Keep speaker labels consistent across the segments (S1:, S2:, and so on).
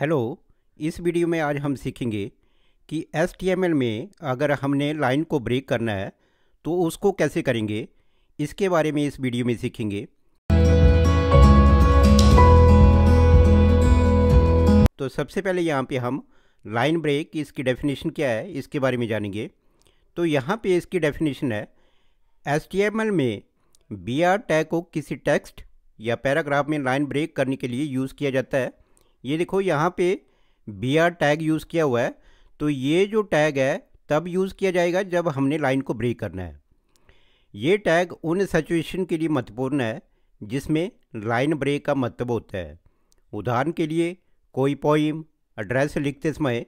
S1: hello इस video में आज हम सीखेंगे कि एस में अगर हमने लाइन को ब्रेक करना है तो उसको कैसे करेंगे इसके बारे में इस वीडियो में सीखेंगे तो सबसे पहले यहाँ पे हम लाइन ब्रेक इसकी डेफिनेशन क्या है इसके बारे में जानेंगे तो यहाँ पे इसकी डेफिनेशन है एस में बी आर टैग को किसी टेक्स्ट या पैराग्राफ में लाइन ब्रेक करने के लिए यूज़ किया जाता है ये देखो यहाँ पे बी आर टैग यूज़ किया हुआ है तो ये जो टैग है तब यूज़ किया जाएगा जब हमने लाइन को ब्रेक करना है ये टैग उन सिचुएशन के लिए महत्वपूर्ण है जिसमें लाइन ब्रेक का मतलब होता है उदाहरण के लिए कोई पॉइम एड्रेस लिखते समय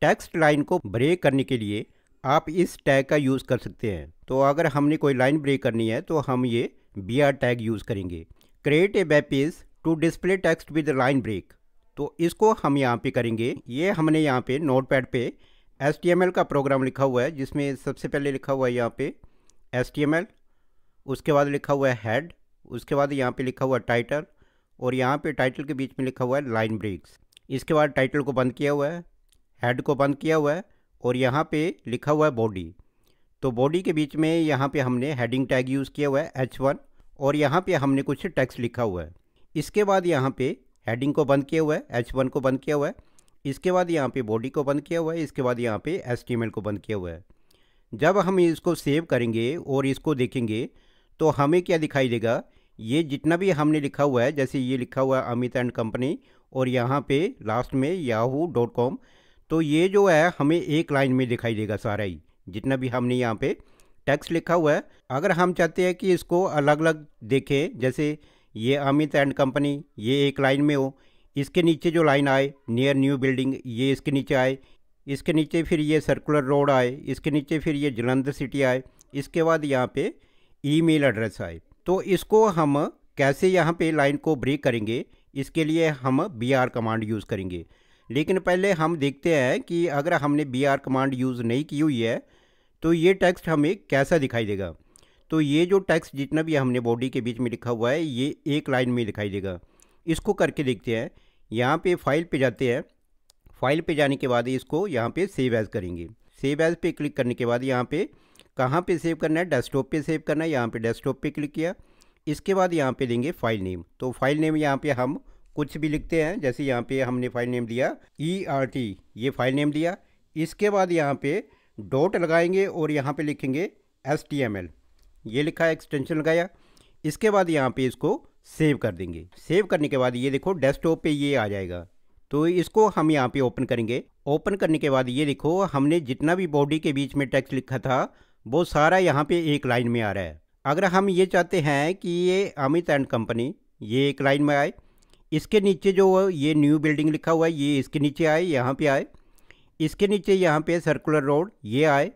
S1: टेक्स्ट लाइन को ब्रेक करने के लिए आप इस टैग का यूज़ कर सकते हैं तो अगर हमने कोई लाइन ब्रेक करनी है तो हम ये बी आर टैग यूज़ करेंगे create a webpage to display text with line break तो इसको हम यहाँ पे करेंगे ये हमने यहाँ पे पैड पर एस का प्रोग्राम लिखा हुआ है जिसमें सबसे पहले लिखा हुआ है यहाँ पे एस उसके बाद लिखा हुआ है हेड उसके बाद यहाँ पे लिखा हुआ है टाइटल और यहाँ पे टाइटल के बीच में लिखा हुआ है लाइन ब्रेक्स इसके बाद टाइटल को बंद किया हुआ है हेड को बंद किया हुआ है और यहाँ पे लिखा हुआ है बॉडी तो बॉडी के बीच में यहाँ पे हमने हेडिंग टैग यूज़ किया हुआ है एच वन और यहाँ पे हमने कुछ टैक्स लिखा हुआ है इसके बाद यहाँ पे हेडिंग को बंद किया हुआ है एच वन को बंद किया हुआ है इसके बाद यहाँ पे बॉडी को बंद किया हुआ है इसके बाद यहाँ पे एस को बंद किया हुआ है जब हम इसको सेव करेंगे और इसको देखेंगे तो हमें क्या दिखाई देगा ये जितना भी हमने लिखा हुआ है जैसे ये लिखा हुआ है अमित एंड कंपनी और यहाँ पे लास्ट में याहू डॉट कॉम तो ये जो है हमें एक लाइन में दिखाई देगा सारा ही जितना भी हमने यहाँ पे टैक्स लिखा हुआ है अगर हम चाहते हैं कि इसको अलग अलग देखें जैसे ये अमित एंड कंपनी ये एक लाइन में हो इसके नीचे जो लाइन आए नियर न्यू बिल्डिंग ये इसके नीचे आए इसके नीचे फिर ये सर्कुलर रोड आए इसके नीचे फिर ये जलंधर सिटी आए इसके बाद यहाँ पे ईमेल एड्रेस आए तो इसको हम कैसे यहाँ पे लाइन को ब्रेक करेंगे इसके लिए हम बी आर कमांड यूज़ करेंगे लेकिन पहले हम देखते हैं कि अगर हमने बी आर कमांड यूज़ नहीं की हुई है तो ये टेक्स्ट हमें कैसा दिखाई देगा तो ये जो टेक्स्ट जितना भी हमने बॉडी के बीच में लिखा हुआ है ये एक लाइन में दिखाई देगा इसको करके देखते हैं यहाँ पे फाइल पे जाते हैं फाइल पे जाने के बाद इसको यहाँ पे सेव एज़ करेंगे सेव एज़ पे क्लिक करने के बाद यहाँ पे कहाँ पे सेव करना है डेस्कटॉप पे सेव करना है यहाँ पे डेस्कटॉप पे क्लिक किया इसके बाद यहाँ पे देंगे फाइल नेम तो फाइल नेम यहाँ पे हम कुछ भी लिखते हैं जैसे यहाँ पे हमने फाइल नेम दिया ई आर टी ये फाइल नेम दिया इसके बाद यहाँ पे डॉट लगाएंगे और यहाँ पे लिखेंगे एस टी एम एल ये लिखा है एक्सटेंशन लगाया इसके बाद यहाँ पे इसको सेव कर देंगे सेव करने के बाद ये देखो डेस्कटॉप पे ये आ जाएगा तो इसको हम यहाँ पे ओपन करेंगे ओपन करने के बाद ये देखो हमने जितना भी बॉडी के बीच में टेक्स्ट लिखा था वो सारा यहाँ पे एक लाइन में आ रहा है अगर हम ये चाहते हैं कि ये अमित एंड कंपनी ये एक लाइन में आए इसके नीचे जो ये न्यू बिल्डिंग लिखा हुआ है ये इसके नीचे आए यहाँ पर आए इसके नीचे यहाँ पे सर्कुलर रोड ये आए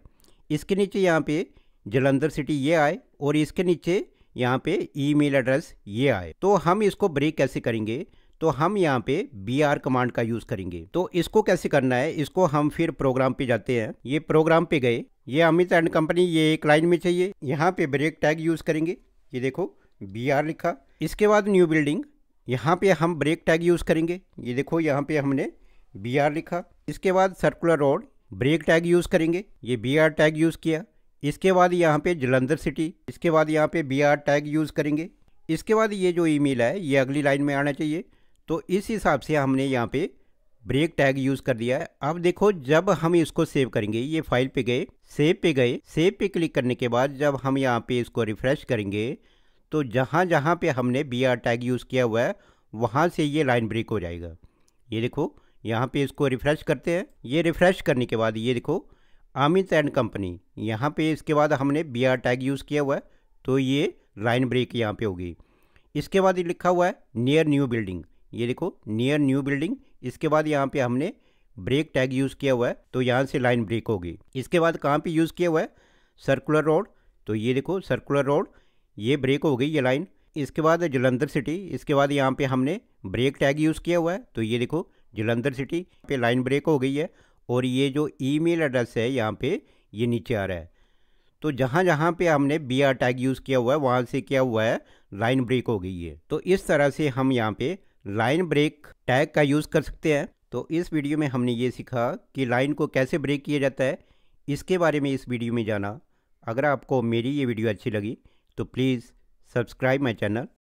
S1: इसके नीचे यहाँ पर जलंधर सिटी ये आए और इसके नीचे यहाँ पे ईमेल एड्रेस ये आए तो हम इसको ब्रेक कैसे करेंगे तो हम यहाँ पे बी आर कमांड का यूज़ करेंगे तो इसको कैसे करना है इसको हम फिर प्रोग्राम पे जाते हैं ये प्रोग्राम पे गए ये अमित एंड कंपनी ये एक लाइन में चाहिए यहाँ पे ब्रेक टैग यूज़ करेंगे ये देखो बी आर लिखा इसके बाद न्यू बिल्डिंग यहाँ पे हम ब्रेक टैग यूज़ करेंगे ये देखो यहाँ पे हमने बी आर लिखा इसके बाद circular road break tag use करेंगे ये बी आर टैग यूज़ किया इसके बाद यहाँ पे जलंधर सिटी इसके बाद यहाँ पे बी आर टैग यूज़ करेंगे इसके बाद ये जो ईमेल है ये अगली लाइन में आना चाहिए तो इस हिसाब से हमने यहाँ पे ब्रेक टैग यूज़ कर दिया है अब देखो जब हम इसको सेव करेंगे ये फाइल पे गए सेव पे गए सेव पे क्लिक करने के बाद जब हम यहाँ पे इसको रिफ़्रेश करेंगे तो जहाँ जहाँ पे हमने बी आर टैग यूज़ किया हुआ है वहाँ से ये लाइन ब्रेक हो जाएगा ये देखो यहाँ पे इसको रिफ़्रेश करते हैं ये रिफ़्रेश करने के बाद ये देखो आमित एंड कंपनी यहाँ पे इसके बाद हमने बी आर टैग यूज़ किया हुआ है तो ये लाइन ब्रेक यहाँ पे होगी इसके बाद ये लिखा हुआ है नियर न्यू बिल्डिंग ये देखो नियर न्यू बिल्डिंग इसके बाद यहाँ पे हमने ब्रेक टैग यूज़ किया हुआ है तो यहाँ से लाइन ब्रेक होगी इसके बाद कहाँ पे यूज़ किया हुआ है सर्कुलर रोड तो ये देखो सर्कुलर रोड ये ब्रेक हो गई ये लाइन इसके बाद जलंधर सिटी इसके बाद यहाँ पे हमने ब्रेक टैग यूज़ किया हुआ है तो ये देखो जलंधर सिटी पे लाइन ब्रेक हो गई है और ये जो ईमेल एड्रेस है यहाँ पे ये नीचे आ रहा है तो जहाँ जहाँ पे हमने बी आर टैग यूज़ किया हुआ है वहाँ से क्या हुआ है लाइन ब्रेक हो गई है तो इस तरह से हम यहाँ पे लाइन ब्रेक टैग का यूज़ कर सकते हैं तो इस वीडियो में हमने ये सीखा कि लाइन को कैसे ब्रेक किया जाता है इसके बारे में इस वीडियो में जाना अगर आपको मेरी ये वीडियो अच्छी लगी तो प्लीज़ सब्सक्राइब माई चैनल